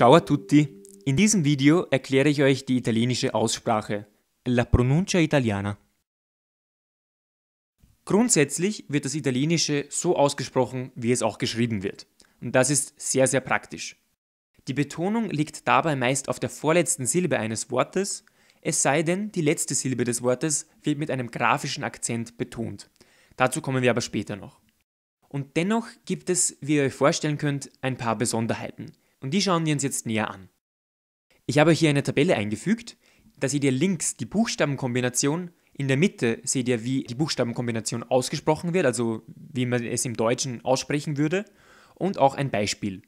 Ciao a tutti! In diesem Video erkläre ich euch die italienische Aussprache, la pronuncia italiana. Grundsätzlich wird das Italienische so ausgesprochen, wie es auch geschrieben wird. Und das ist sehr, sehr praktisch. Die Betonung liegt dabei meist auf der vorletzten Silbe eines Wortes, es sei denn, die letzte Silbe des Wortes wird mit einem grafischen Akzent betont. Dazu kommen wir aber später noch. Und dennoch gibt es, wie ihr euch vorstellen könnt, ein paar Besonderheiten und die schauen wir uns jetzt näher an. Ich habe euch hier eine Tabelle eingefügt, da seht ihr links die Buchstabenkombination, in der Mitte seht ihr, wie die Buchstabenkombination ausgesprochen wird, also wie man es im Deutschen aussprechen würde, und auch ein Beispiel.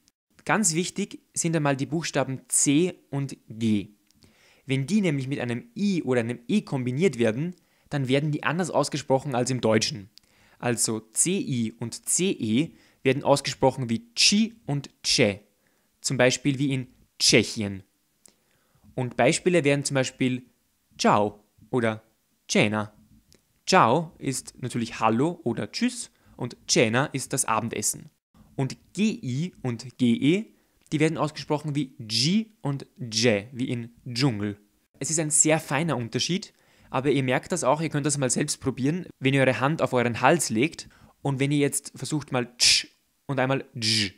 Ganz wichtig sind einmal die Buchstaben C und G. Wenn die nämlich mit einem I oder einem E kombiniert werden, dann werden die anders ausgesprochen als im Deutschen. Also CI und CE werden ausgesprochen wie Chi und Che zum Beispiel wie in Tschechien. Und Beispiele wären zum Beispiel Ciao oder Cena. Ciao ist natürlich Hallo oder Tschüss und Cena ist das Abendessen. Und GI und GE, die werden ausgesprochen wie G und J, wie in Dschungel. Es ist ein sehr feiner Unterschied, aber ihr merkt das auch, ihr könnt das mal selbst probieren, wenn ihr eure Hand auf euren Hals legt und wenn ihr jetzt versucht mal Tsch und einmal Dsch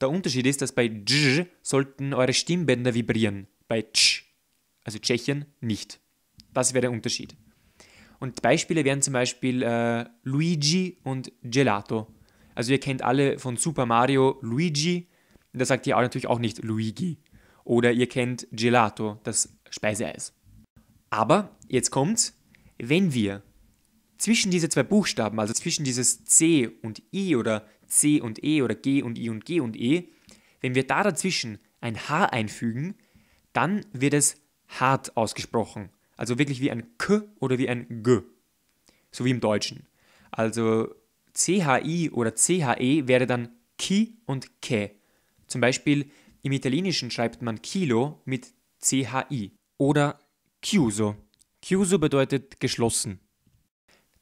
der Unterschied ist, dass bei dsch sollten eure Stimmbänder vibrieren, bei tsch, also Tschechien, nicht. Das wäre der Unterschied. Und Beispiele wären zum Beispiel äh, Luigi und Gelato. Also ihr kennt alle von Super Mario Luigi, da sagt ihr auch natürlich auch nicht Luigi. Oder ihr kennt Gelato, das Speiseeis. Aber jetzt kommt's, wenn wir zwischen diese zwei Buchstaben, also zwischen dieses C und I oder C und E oder G und I und G und E, wenn wir da dazwischen ein H einfügen, dann wird es hart ausgesprochen. Also wirklich wie ein K oder wie ein G. So wie im Deutschen. Also CHI oder CHE wäre dann Ki und Ke. Zum Beispiel im Italienischen schreibt man Kilo mit CHI oder Chiuso. Chiuso bedeutet geschlossen.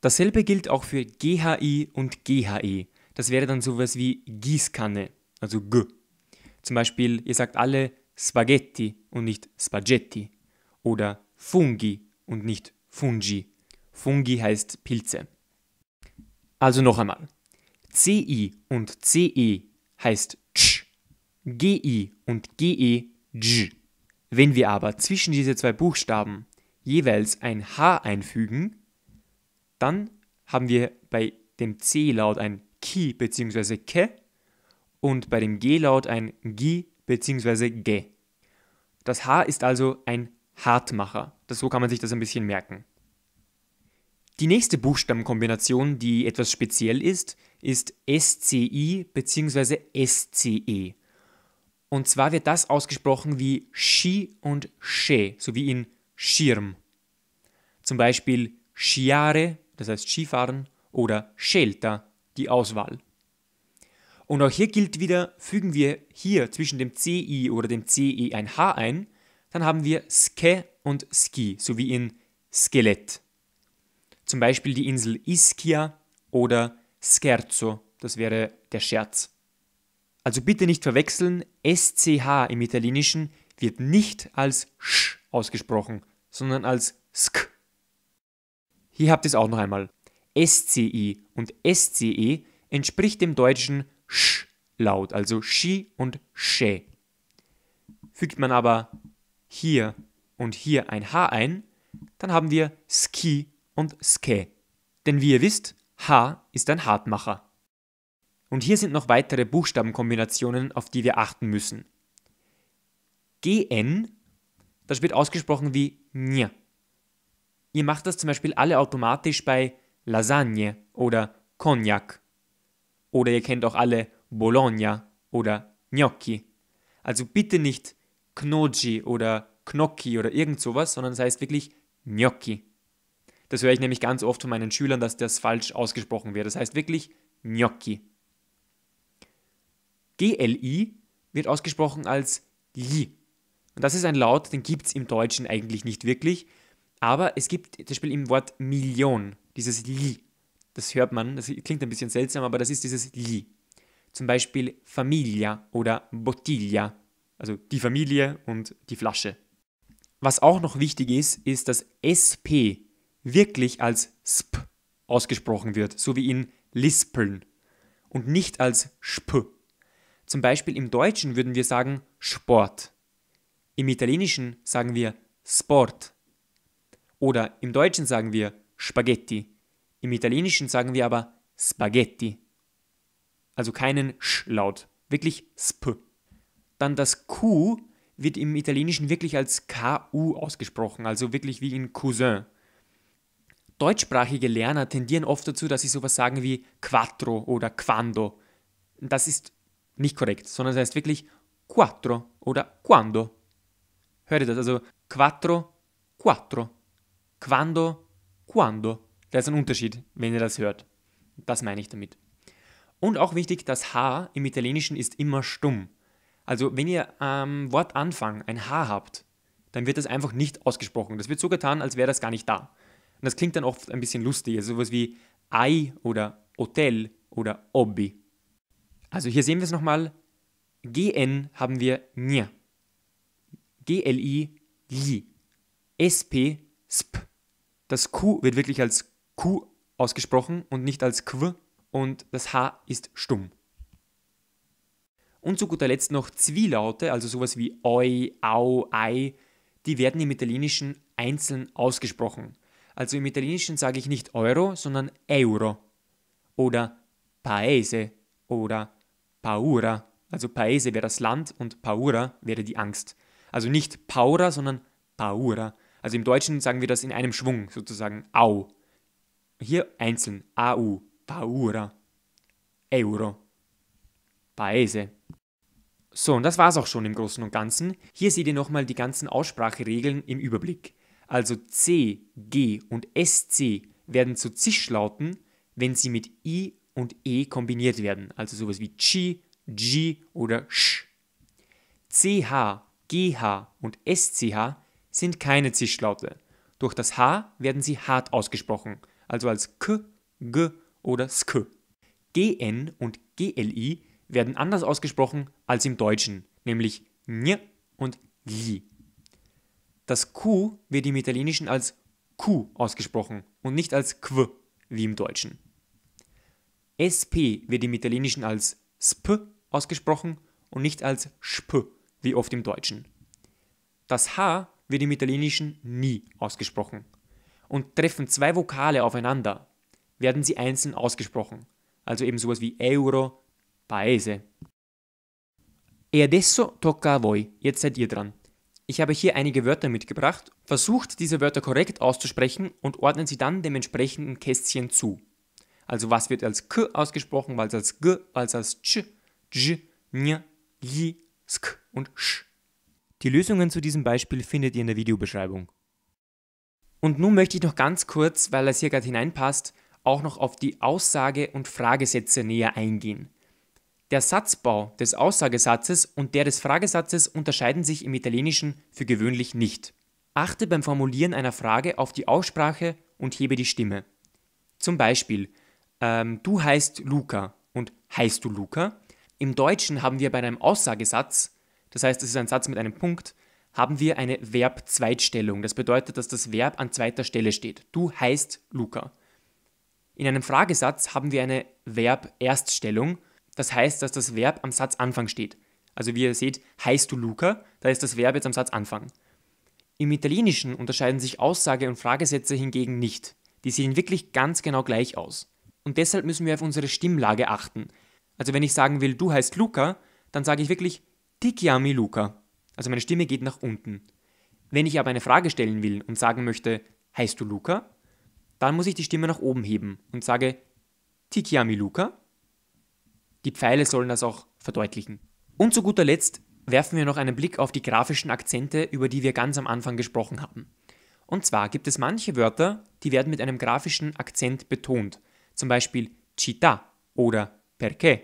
Dasselbe gilt auch für GHI und GHE. Das wäre dann sowas wie Gießkanne, also G. Zum Beispiel, ihr sagt alle Spaghetti und nicht Spaghetti oder Fungi und nicht Fungi. Fungi heißt Pilze. Also noch einmal. CI und CE heißt tsch, GI und GE J. Wenn wir aber zwischen diese zwei Buchstaben jeweils ein H einfügen, dann haben wir bei dem C-Laut ein Ki bzw. Ke und bei dem G-Laut ein Gi bzw. Ge. Das H ist also ein Hartmacher. Das, so kann man sich das ein bisschen merken. Die nächste Buchstabenkombination, die etwas speziell ist, ist SCI bzw. SCE. Und zwar wird das ausgesprochen wie Shi und She, sowie in Schirm. Zum Beispiel Sciare das heißt Skifahren oder Scelta, die Auswahl. Und auch hier gilt wieder, fügen wir hier zwischen dem CI oder dem CE ein H ein, dann haben wir Ske und Ski, sowie in Skelett. Zum Beispiel die Insel Ischia oder Scherzo, das wäre der Scherz. Also bitte nicht verwechseln, SCH im Italienischen wird nicht als Sch ausgesprochen, sondern als Sch. Hier habt ihr es auch noch einmal. SCI und SCE entspricht dem deutschen Sch-Laut, also Schi und Sche. Fügt man aber hier und hier ein H ein, dann haben wir Ski und Ske. Denn wie ihr wisst, H ist ein Hartmacher. Und hier sind noch weitere Buchstabenkombinationen, auf die wir achten müssen. GN, das wird ausgesprochen wie Nj. Ihr macht das zum Beispiel alle automatisch bei Lasagne oder Cognac. Oder ihr kennt auch alle Bologna oder Gnocchi. Also bitte nicht Knoji oder Knocchi oder irgend sowas, sondern es das heißt wirklich Gnocchi. Das höre ich nämlich ganz oft von meinen Schülern, dass das falsch ausgesprochen wird. Das heißt wirklich Gnocchi. GLI wird ausgesprochen als Li. Und das ist ein Laut, den gibt es im Deutschen eigentlich nicht wirklich. Aber es gibt zum Beispiel im Wort Million, dieses Li. Das hört man, das klingt ein bisschen seltsam, aber das ist dieses Li. Zum Beispiel Familia oder Bottiglia, also die Familie und die Flasche. Was auch noch wichtig ist, ist, dass SP wirklich als sp ausgesprochen wird, so wie in lispeln und nicht als sp. Zum Beispiel im Deutschen würden wir sagen Sport. Im Italienischen sagen wir Sport. Oder im Deutschen sagen wir Spaghetti. Im Italienischen sagen wir aber Spaghetti. Also keinen Sch-Laut, wirklich Sp. Dann das Q wird im Italienischen wirklich als KU ausgesprochen, also wirklich wie in Cousin. Deutschsprachige Lerner tendieren oft dazu, dass sie sowas sagen wie quattro oder quando. Das ist nicht korrekt, sondern es das heißt wirklich quattro oder quando. Hört ihr das? Also quattro, quattro. Quando, quando. Da ist ein Unterschied, wenn ihr das hört. Das meine ich damit. Und auch wichtig, das H im Italienischen ist immer stumm. Also wenn ihr am ähm, Wortanfang ein H habt, dann wird das einfach nicht ausgesprochen. Das wird so getan, als wäre das gar nicht da. Und das klingt dann oft ein bisschen lustig. Also sowas wie ai oder Hotel oder obi. Also hier sehen wir es nochmal. GN haben wir Nja. GLI, Li. SP, Sp. Das Q wird wirklich als Q ausgesprochen und nicht als Qu und das H ist stumm. Und zu guter Letzt noch Zwielaute, also sowas wie Oi, Au, Ei, die werden im Italienischen einzeln ausgesprochen. Also im Italienischen sage ich nicht Euro, sondern Euro oder Paese oder Paura. Also Paese wäre das Land und Paura wäre die Angst. Also nicht Paura, sondern Paura. Also im Deutschen sagen wir das in einem Schwung sozusagen au. Hier einzeln au, paura, euro, paese. So, und das war's auch schon im Großen und Ganzen. Hier seht ihr nochmal die ganzen Ausspracheregeln im Überblick. Also C, G und SC werden zu Zischlauten, wenn sie mit I und E kombiniert werden, also sowas wie Chi, G oder Sch. CH, GH und SCH sind keine Zischlaute. Durch das H werden sie hart ausgesprochen, also als K, G oder Sk. GN und GLI werden anders ausgesprochen als im Deutschen, nämlich Nj und Li. Das Q wird im Italienischen als Q ausgesprochen und nicht als Qu wie im Deutschen. SP wird im Italienischen als sp ausgesprochen und nicht als sp wie oft im Deutschen. Das H wird im Italienischen nie ausgesprochen. Und treffen zwei Vokale aufeinander, werden sie einzeln ausgesprochen. Also eben sowas wie Euro, Paese. E adesso tocca a voi. Jetzt seid ihr dran. Ich habe hier einige Wörter mitgebracht. Versucht, diese Wörter korrekt auszusprechen und ordnet sie dann dem entsprechenden Kästchen zu. Also was wird als K ausgesprochen, was als G, was als Tsch, J, Nj, J, Sk und Sch. Die Lösungen zu diesem Beispiel findet ihr in der Videobeschreibung. Und nun möchte ich noch ganz kurz, weil es hier gerade hineinpasst, auch noch auf die Aussage und Fragesätze näher eingehen. Der Satzbau des Aussagesatzes und der des Fragesatzes unterscheiden sich im Italienischen für gewöhnlich nicht. Achte beim Formulieren einer Frage auf die Aussprache und hebe die Stimme. Zum Beispiel, ähm, du heißt Luca und heißt du Luca? Im Deutschen haben wir bei einem Aussagesatz das heißt, es ist ein Satz mit einem Punkt, haben wir eine Verb-Zweitstellung. Das bedeutet, dass das Verb an zweiter Stelle steht. Du heißt Luca. In einem Fragesatz haben wir eine Verb-Erststellung. Das heißt, dass das Verb am Satzanfang steht. Also wie ihr seht, heißt du Luca, da ist das Verb jetzt am Satzanfang. Im Italienischen unterscheiden sich Aussage und Fragesätze hingegen nicht. Die sehen wirklich ganz genau gleich aus. Und deshalb müssen wir auf unsere Stimmlage achten. Also wenn ich sagen will, du heißt Luca, dann sage ich wirklich, Di chiami Luca. Also meine Stimme geht nach unten. Wenn ich aber eine Frage stellen will und sagen möchte, heißt du Luca? Dann muss ich die Stimme nach oben heben und sage Ti chiami Luca? Die Pfeile sollen das auch verdeutlichen. Und zu guter Letzt werfen wir noch einen Blick auf die grafischen Akzente, über die wir ganz am Anfang gesprochen haben. Und zwar gibt es manche Wörter, die werden mit einem grafischen Akzent betont, zum Beispiel Chita oder perché.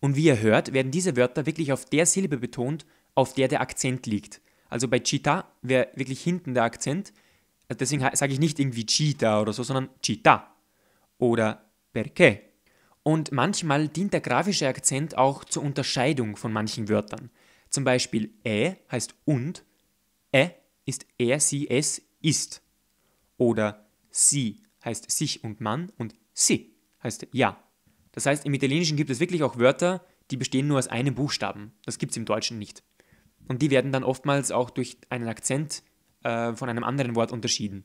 Und wie ihr hört, werden diese Wörter wirklich auf der Silbe betont, auf der der Akzent liegt. Also bei Chita wäre wirklich hinten der Akzent. Also deswegen sage ich nicht irgendwie Chita oder so, sondern Chita oder Perché. Und manchmal dient der grafische Akzent auch zur Unterscheidung von manchen Wörtern. Zum Beispiel Ä heißt und, Ä ist er, sie, es, ist. Oder sie heißt sich und Mann und sie heißt ja. Das heißt, im Italienischen gibt es wirklich auch Wörter, die bestehen nur aus einem Buchstaben. Das gibt es im Deutschen nicht. Und die werden dann oftmals auch durch einen Akzent äh, von einem anderen Wort unterschieden.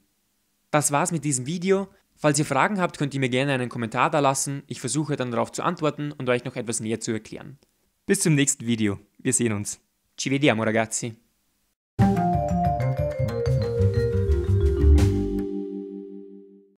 Das war's mit diesem Video. Falls ihr Fragen habt, könnt ihr mir gerne einen Kommentar da lassen. Ich versuche dann darauf zu antworten und euch noch etwas näher zu erklären. Bis zum nächsten Video. Wir sehen uns. Ci vediamo, ragazzi.